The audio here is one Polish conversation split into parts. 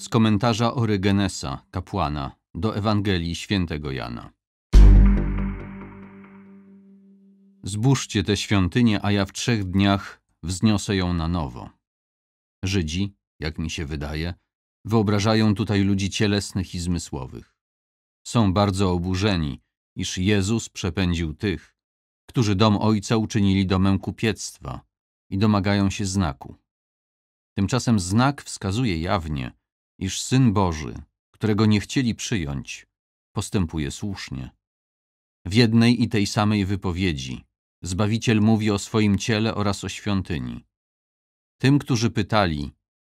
Z komentarza Orygenesa, kapłana, do Ewangelii świętego Jana. Zburzcie tę świątynię, a ja w trzech dniach wzniosę ją na nowo. Żydzi, jak mi się wydaje, wyobrażają tutaj ludzi cielesnych i zmysłowych. Są bardzo oburzeni, iż Jezus przepędził tych, którzy dom Ojca uczynili domem kupiectwa i domagają się znaku. Tymczasem znak wskazuje jawnie, iż Syn Boży, którego nie chcieli przyjąć, postępuje słusznie. W jednej i tej samej wypowiedzi Zbawiciel mówi o swoim ciele oraz o świątyni. Tym, którzy pytali,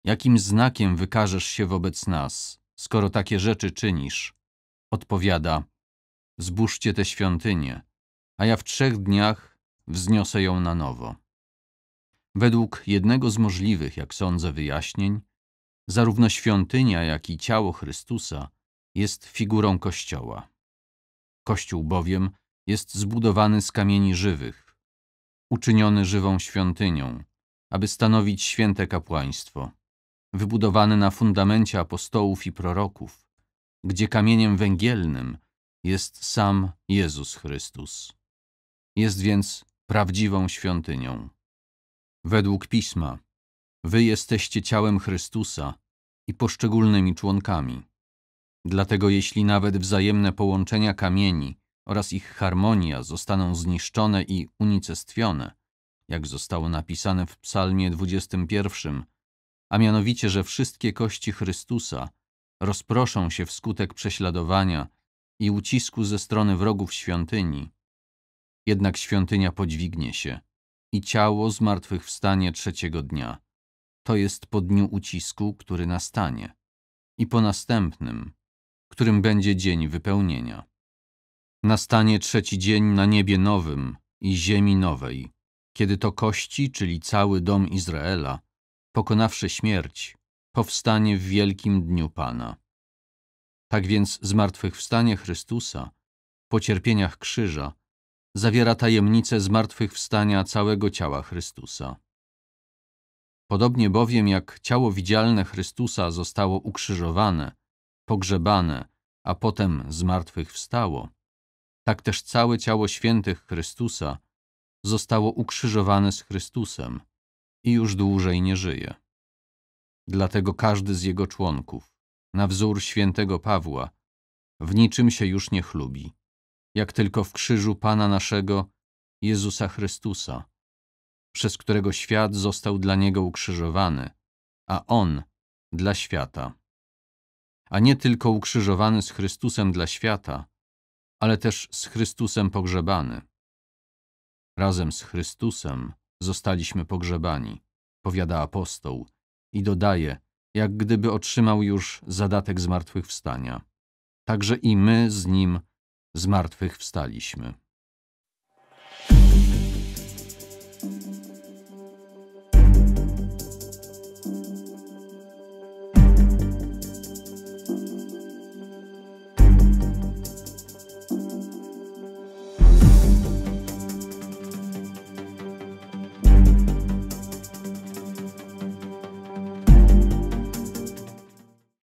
jakim znakiem wykażesz się wobec nas, skoro takie rzeczy czynisz, odpowiada, zbóżcie tę świątynię, a ja w trzech dniach wzniosę ją na nowo. Według jednego z możliwych, jak sądzę, wyjaśnień, Zarówno świątynia, jak i ciało Chrystusa jest figurą Kościoła. Kościół bowiem jest zbudowany z kamieni żywych, uczyniony żywą świątynią, aby stanowić święte kapłaństwo, wybudowany na fundamencie apostołów i proroków, gdzie kamieniem węgielnym jest sam Jezus Chrystus. Jest więc prawdziwą świątynią. Według Pisma Wy jesteście ciałem Chrystusa i poszczególnymi członkami. Dlatego jeśli nawet wzajemne połączenia kamieni oraz ich harmonia zostaną zniszczone i unicestwione, jak zostało napisane w psalmie 21, a mianowicie, że wszystkie kości Chrystusa rozproszą się wskutek prześladowania i ucisku ze strony wrogów świątyni, jednak świątynia podźwignie się i ciało zmartwychwstanie trzeciego dnia to jest po dniu ucisku, który nastanie, i po następnym, którym będzie dzień wypełnienia. Nastanie trzeci dzień na niebie nowym i ziemi nowej, kiedy to kości, czyli cały dom Izraela, pokonawszy śmierć, powstanie w wielkim dniu Pana. Tak więc zmartwychwstanie Chrystusa, po cierpieniach krzyża, zawiera tajemnicę zmartwychwstania całego ciała Chrystusa. Podobnie bowiem jak ciało widzialne Chrystusa zostało ukrzyżowane, pogrzebane, a potem zmartwychwstało, tak też całe ciało świętych Chrystusa zostało ukrzyżowane z Chrystusem i już dłużej nie żyje. Dlatego każdy z jego członków, na wzór świętego Pawła, w niczym się już nie chlubi, jak tylko w krzyżu Pana naszego, Jezusa Chrystusa, przez którego świat został dla niego ukrzyżowany, a on dla świata. A nie tylko ukrzyżowany z Chrystusem dla świata, ale też z Chrystusem pogrzebany. Razem z Chrystusem zostaliśmy pogrzebani, powiada apostoł i dodaje, jak gdyby otrzymał już zadatek zmartwychwstania. Także i my z nim zmartwychwstaliśmy.